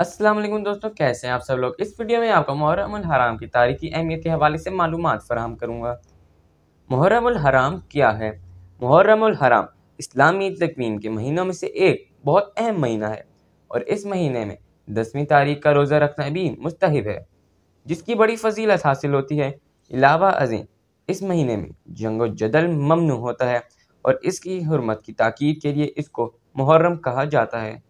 अस्सलाम वालेकुम दोस्तों कैसे हैं आप सब लोग इस वीडियो में आपको मुहर्रम हराम की तारीखी अहमियत के हवाले से मालूम फराहम करूँगा मुहर्रम हराम क्या है मुहर्रम हराम इस्लामी तकवीम के महीनों में से एक बहुत अहम महीना है और इस महीने में दसवीं तारीख का रोज़ा रखना भी मुस्तहब है जिसकी बड़ी फजीलत हासिल होती है इलावा अजीम इस महीने में जंग जदल ममनू होता है और इसकी हरमत की ताकीद के लिए इसको मुहर्रम कहा जाता है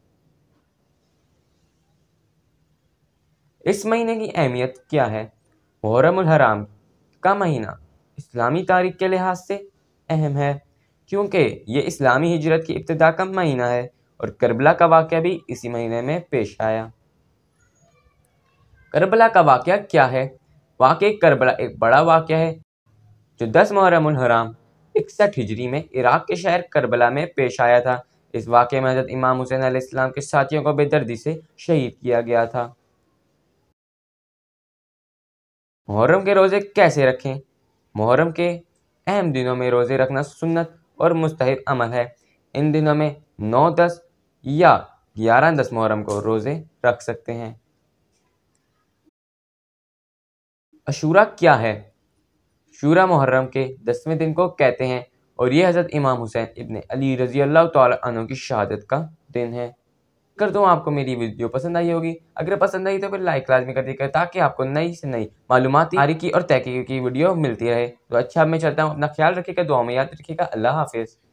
इस महीने की अहमियत क्या है मुहर्रम हराम का महीना इस्लामी तारीख के लिहाज से अहम है क्योंकि ये इस्लामी हिजरत की इब्तदा का महीना है और करबला का वाक़ भी इसी महीने में पेश आया करबला का वाक़ क्या है वाक़ करबला एक बड़ा वाक़ है जो दस मुहर्रम हराम इकसठ हिजरी में इराक़ के शहर करबला में पेश आया था इस वाक़े में हजरत इमाम हुसैन आसमाम के साथियों को बेदर्दी से शहीद किया गया था मुहर्रम के रोज़े कैसे रखें मुहर्रम के अहम दिनों में रोज़े रखना सुन्नत और मुस्तहब अमल है इन दिनों में नौ दस या ग्यारह दस मुहर्रम को रोज़े रख सकते हैं अशूरा क्या है शूरा मुहर्रम के दसवें दिन को कहते हैं और ये हज़रत इमाम हुसैन इबन अली रज़ी अल्लाह तु की शहादत का दिन है कर दो आपको मेरी वीडियो पसंद आई होगी अगर पसंद आई तो फिर लाइक लाजमी कर दिया ताकि आपको नई से नई मालूम तारीखी और तहक़ी की वीडियो मिलती रहे तो अच्छा मैं चलता हूँ अपना ख्याल रखिएगा दुआ में याद रखिएगा अल्लाह हाफिज़